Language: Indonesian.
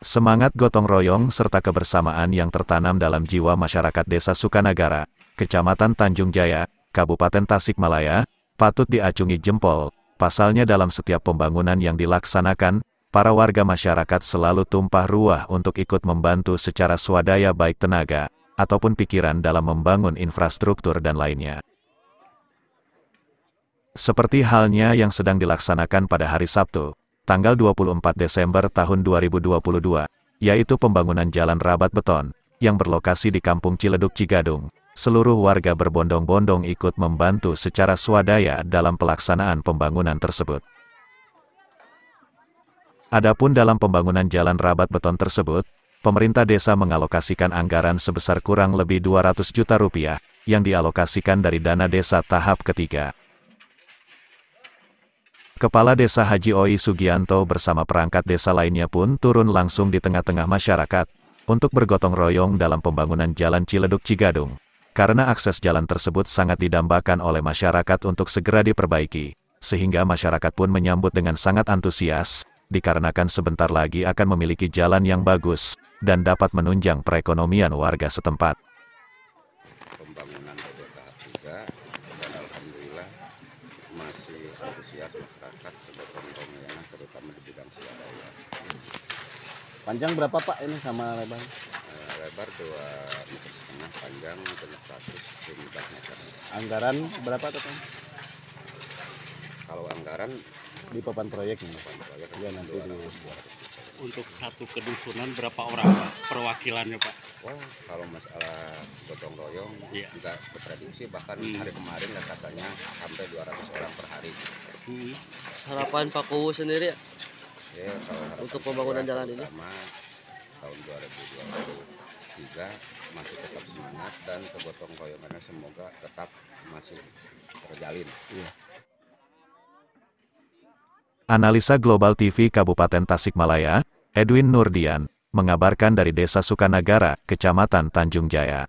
Semangat gotong royong serta kebersamaan yang tertanam dalam jiwa masyarakat desa Sukanagara, Kecamatan Tanjung Jaya, Kabupaten Tasikmalaya, patut diacungi jempol. Pasalnya dalam setiap pembangunan yang dilaksanakan, para warga masyarakat selalu tumpah ruah untuk ikut membantu secara swadaya baik tenaga, ataupun pikiran dalam membangun infrastruktur dan lainnya. Seperti halnya yang sedang dilaksanakan pada hari Sabtu, tanggal 24 Desember tahun 2022, yaitu pembangunan jalan rabat beton, yang berlokasi di Kampung Ciledug Cigadung. Seluruh warga berbondong-bondong ikut membantu secara swadaya dalam pelaksanaan pembangunan tersebut. Adapun dalam pembangunan jalan rabat beton tersebut, pemerintah desa mengalokasikan anggaran sebesar kurang lebih 200 juta rupiah, yang dialokasikan dari dana desa tahap ketiga. Kepala Desa Haji Oi Sugianto bersama perangkat desa lainnya pun turun langsung di tengah-tengah masyarakat, untuk bergotong royong dalam pembangunan Jalan Ciledug Cigadung. Karena akses jalan tersebut sangat didambakan oleh masyarakat untuk segera diperbaiki, sehingga masyarakat pun menyambut dengan sangat antusias, dikarenakan sebentar lagi akan memiliki jalan yang bagus, dan dapat menunjang perekonomian warga setempat pembangunan tahap tiga dan Alhamdulillah masih antusias masyarakat sebagai pengkomianan terutama di bidang swadaya panjang berapa pak ini sama lebar? Eh, lebar dua meter setengah panjang meter 100 meter anggaran berapa total? kalau anggaran di papan proyek nih. Papan proyek ya nanti di untuk satu kedusunan berapa orang perwakilannya Pak? Oh, kalau masalah gotong royong ya. juga bertradisi bahkan hmm. hari kemarin katanya sampai 200 orang per hari. Hmm. Harapan Pak Kowo sendiri ya? Iya, kalau untuk pembangunan jalan ini tahun 2023 masih tetap semangat dan kegotong royongannya semoga tetap masih terjalin. Iya. Analisa Global TV Kabupaten Tasikmalaya, Edwin Nurdian, mengabarkan dari Desa Sukanagara, Kecamatan Tanjung Jaya.